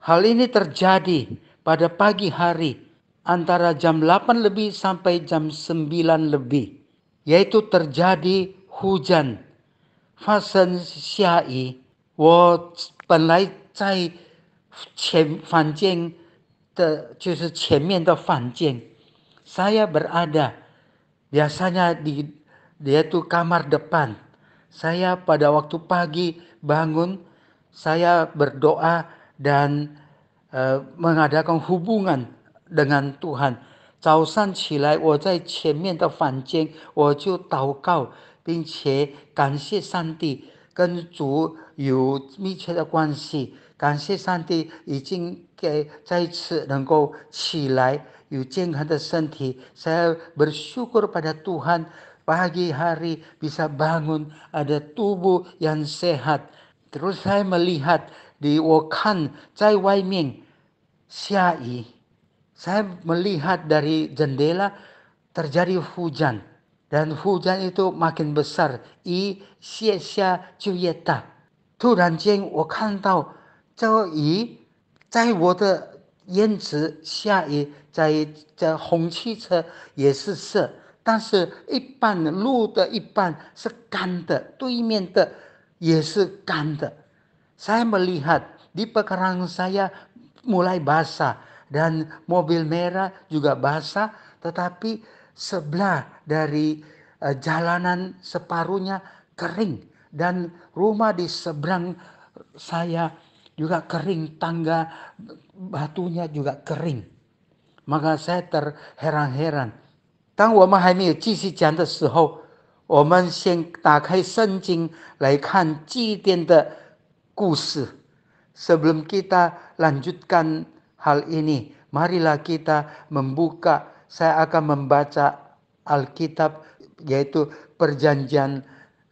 Hal ini terjadi pada pagi hari antara jam 8 lebih sampai jam 9 lebih, yaitu terjadi hujan. Fasen xiai wo penlai cai qian fan jian Saya berada biasanya di tuh kamar depan. Saya pada waktu pagi bangun, saya berdoa dan uh, mengadakan hubungan dengan Tuhan. bersyukur pada Tuhan pagi hari bisa bangun ada tubuh yang sehat. Terus saya melihat di wokan cai wai ming xia yi saya melihat dari jendela terjadi hujan dan hujan itu makin besar i sia sia ju ye da tu ran jing wo kan dao zhou yi zai wo de yan zi xia yi zai zhe hong qi che ye shi shi 但是，一半路的一半是干的，对面的也是干的。saya melihat di pekarangan saya mulai basah dan mobil merah juga basah tetapi sebelah dari eh, jalanan separuhnya kering dan rumah di seberang saya juga kering tangga batunya juga kering maka saya terheran-heran Tang de kuse. Sebelum kita lanjutkan hal ini, marilah kita membuka. Saya akan membaca Alkitab, yaitu Perjanjian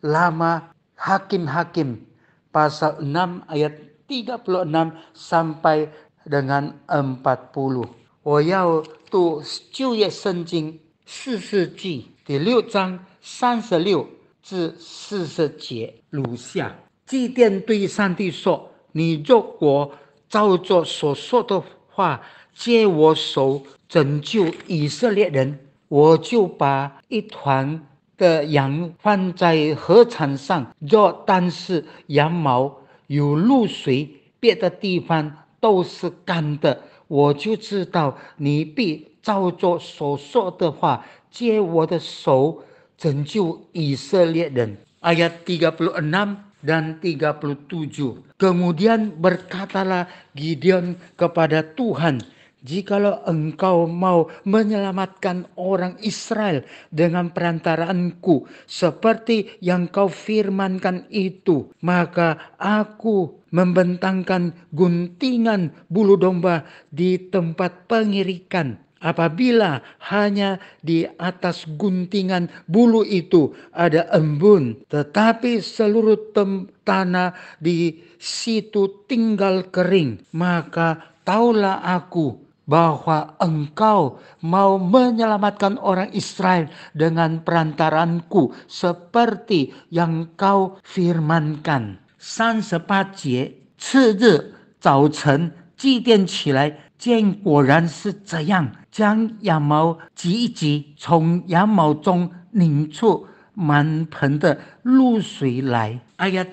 Lama Hakim-Hakim, pasal 6 ayat 36 sampai dengan 40. 我要读旧约圣经四世纪第六章三十六至四十节如下。祭奠对上帝说：“你若我照着所说的话，借我手拯救以色列人，我就把一团的羊放在禾场上。若但是羊毛有露水，别的地方都是干的，我就知道你必照着所说的话，借我的手拯救以色列人。”哎呀，七百十六。dan 37. Kemudian berkatalah Gideon kepada Tuhan, Jikalau engkau mau menyelamatkan orang Israel dengan perantaraanku seperti yang kau firmankan itu, maka aku membentangkan guntingan bulu domba di tempat pengirikan Apabila hanya di atas guntingan bulu itu ada embun, tetapi seluruh tanah di situ tinggal kering, maka taulah aku bahwa engkau mau menyelamatkan orang Israel dengan perantaranku seperti yang kau firmankan. 三十八节，次日早晨祭奠起来。见果然是这样，将羊毛挤一挤，从羊毛中拧出满盆的露水来。Ayat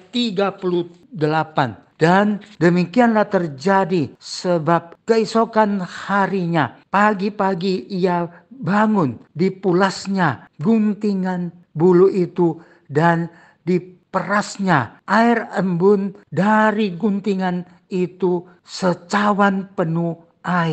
delapan Dan demikianlah terjadi sebab keesokan harinya pagi-pagi ia bangun dipulasnya guntingan bulu itu dan diperasnya air embun dari guntingan itu secawan penuh 二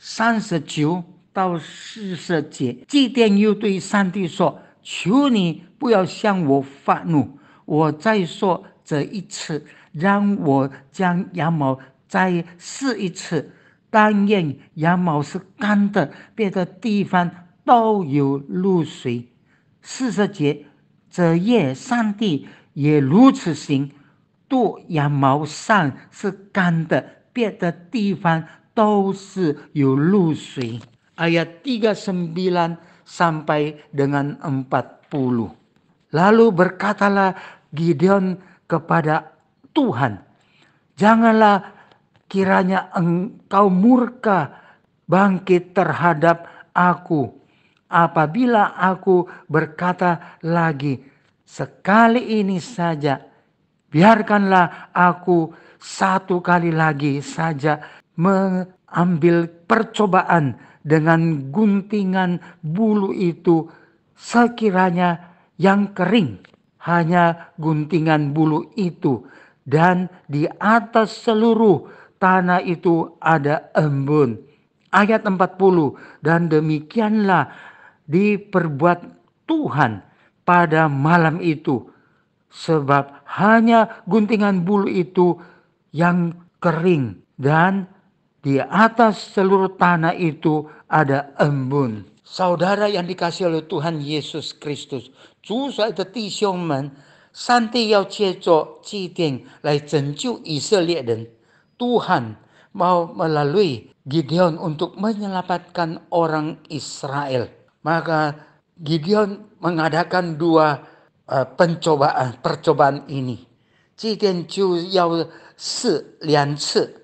三十九到四十节，祭奠又对上帝说：“求你不要向我发怒，我再说这一次，让我将羊毛再试一次。但愿羊毛是干的，别的地方都有露水。”四十节，这夜上帝也如此行，度羊毛上是干的，别的地方。都是有露水。Ayat 39 sampai dengan 40. Lalu berkatalah Gideon kepada Tuhan, "Janganlah kiranya engkau murka bangkit terhadap aku apabila aku berkata lagi sekali ini saja biarkanlah aku satu kali lagi saja mengambil percobaan dengan guntingan bulu itu sekiranya yang kering hanya guntingan bulu itu dan di atas seluruh tanah itu ada embun ayat 40 dan demikianlah diperbuat Tuhan pada malam itu sebab hanya guntingan bulu itu yang kering dan di atas seluruh tanah itu ada embun. Saudara yang dikasih oleh Tuhan Yesus Kristus. Tuhan itu Tuhan mau melalui Gideon untuk menyelamatkan orang Israel. Maka Gideon mengadakan dua eh, pencobaan percobaan ini. 祭奠就要试两次。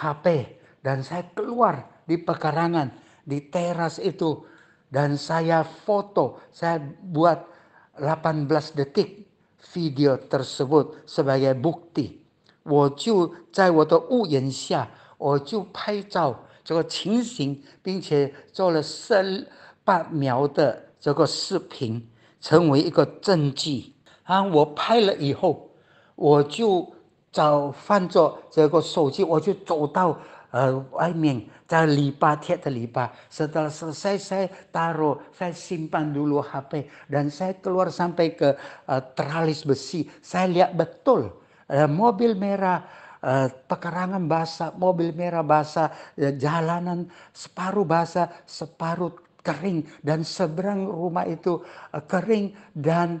HP dan saya keluar di pekarangan di teras itu dan saya foto, saya buat 18 detik video tersebut sebagai bukti. 我就在我的屋檐下，我就拍照这个情形，并且做了三八秒的这个视频，成为一个证据。啊，我拍了以后，我就早饭做这个手机，我就走到呃外面，在篱笆贴着篱笆. Setelah HP dan pekarangan basah, mobil merah basah, uh, jalanan separuh basah, separuh kering dan seberang rumah itu uh, kering dan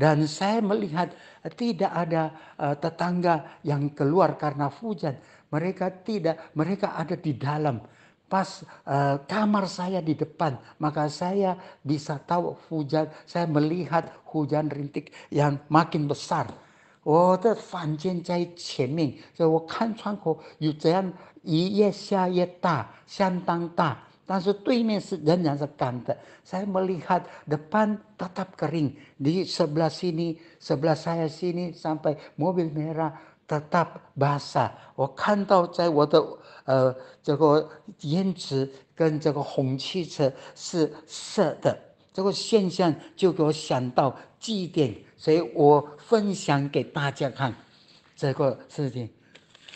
Dan saya melihat eh, tidak ada eh, tetangga yang keluar karena hujan. Mereka tidak, mereka ada di dalam. Pas eh, kamar saya di depan, maka saya bisa tahu hujan. Saya melihat hujan rintik yang makin besar. 我的房间在前面，所以我看窗口有这样一夜下夜大，相当大。Oh, 但是是是对面仍然干那所以，我看到在我的呃这个颜值跟这个红汽车是色的，这个现象就给我想到几点，所以我分享给大家看这个事情。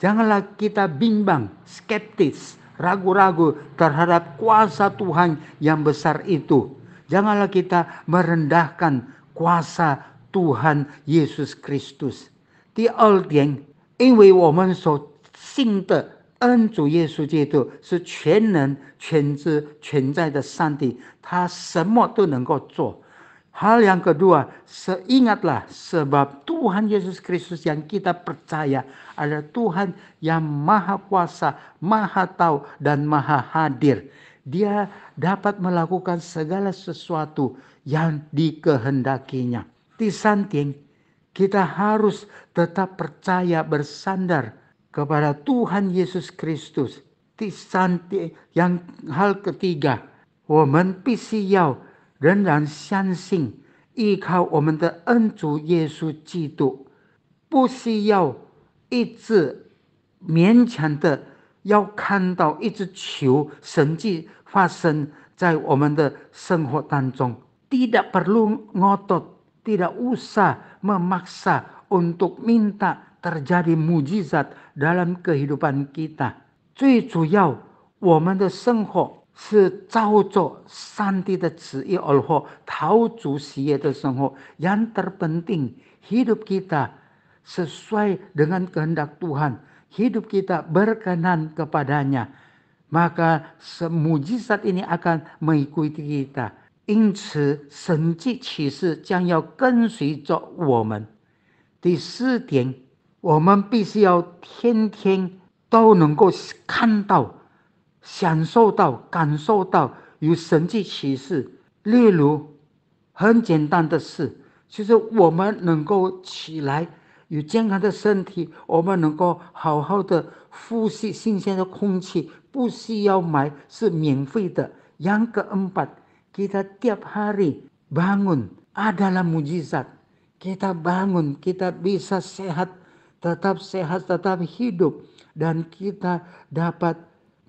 Janganlah kita bimbang, skeptis, ragu-ragu terhadap kuasa Tuhan yang besar itu. Janganlah kita merendahkan kuasa Tuhan Yesus Kristus. woman so Kristus。第二点，因为我们所信的恩主耶稣基督是全能、全知、全在的上帝，他什么都能够做。Hal yang kedua, seingatlah sebab Tuhan Yesus Kristus yang kita percaya adalah Tuhan yang maha kuasa, maha tahu, dan maha hadir. Dia dapat melakukan segala sesuatu yang dikehendakinya. Di samping, kita harus tetap percaya bersandar kepada Tuhan Yesus Kristus. Di samping, yang hal ketiga, woman pisiau 仍然相信依靠我们的恩主耶稣基督，不需要一直勉强的要看到一直求神迹发生在我们的生活当中。Tidak perlu ngotot, tidak usah memaksa untuk minta terjadi mujizat dalam kehidupan kita。最主要，我们的生活。yang terpenting hidup kita sesuai dengan kehendak Tuhan. Hidup kita berkenan kepadanya. Maka semujizat ini akan mengikuti kita. 因此，神迹启示将要跟随着我们。第四点，我们必须要天天都能够看到。享受到、感受到有神迹启示，例如，很简单的事，就是我们能够起来有健康的身体，我们能够好好的呼吸新鲜的空气，不需要买是免费的。Yang keempat, kita tiap hari bangun adalah mujizat, kita bangun kita bisa sehat, tetap sehat, tetap hidup, dan kita dapat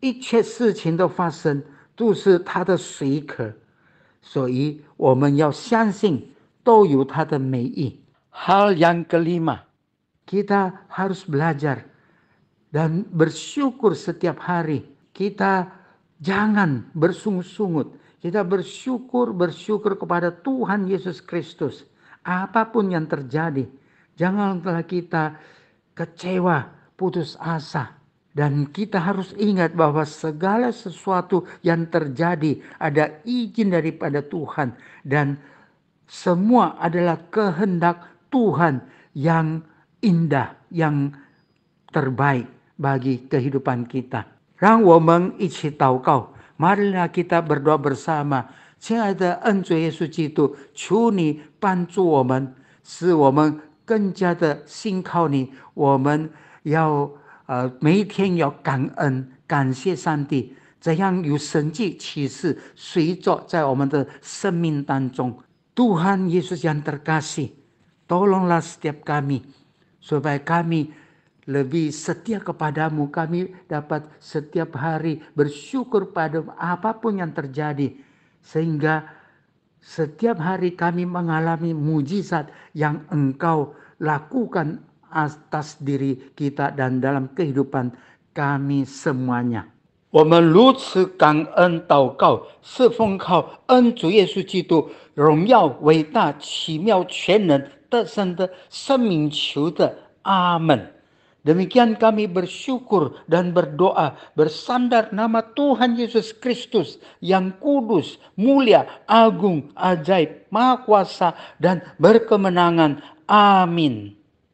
一切事情的发生都是他的许可，所以我们要相信都有他的美意。Hal yang kelima, kita harus belajar dan bersyukur setiap hari. Kita jangan bersungut-sungut. Kita bersyukur, bersyukur kepada Tuhan Yesus Kristus. Apapun yang terjadi, janganlah kita kecewa, putus asa. Dan kita harus ingat bahwa segala sesuatu yang terjadi ada izin daripada Tuhan dan semua adalah kehendak Tuhan yang indah, yang terbaik bagi kehidupan kita. Rang wo meng ichi tau kau. Marilah kita berdoa bersama. 亲爱的恩主耶稣基督，求你帮助我们，使我们更加的信靠你。我们要呃，每一天要感恩，感谢上帝，怎样有神迹启示随着在我们的生命当中。Tuhan Yesus yang terkasih, tolonglah setiap kami supaya kami lebih setia kepadamu. Kami dapat setiap hari bersyukur pada apapun yang terjadi. Sehingga setiap hari kami mengalami mujizat yang engkau lakukan atas diri kita dan dalam kehidupan kami semuanya. Demikian kami bersyukur dan berdoa bersandar nama Tuhan Yesus Kristus yang kudus, mulia, agung, ajaib, maha kuasa dan berkemenangan. Amin.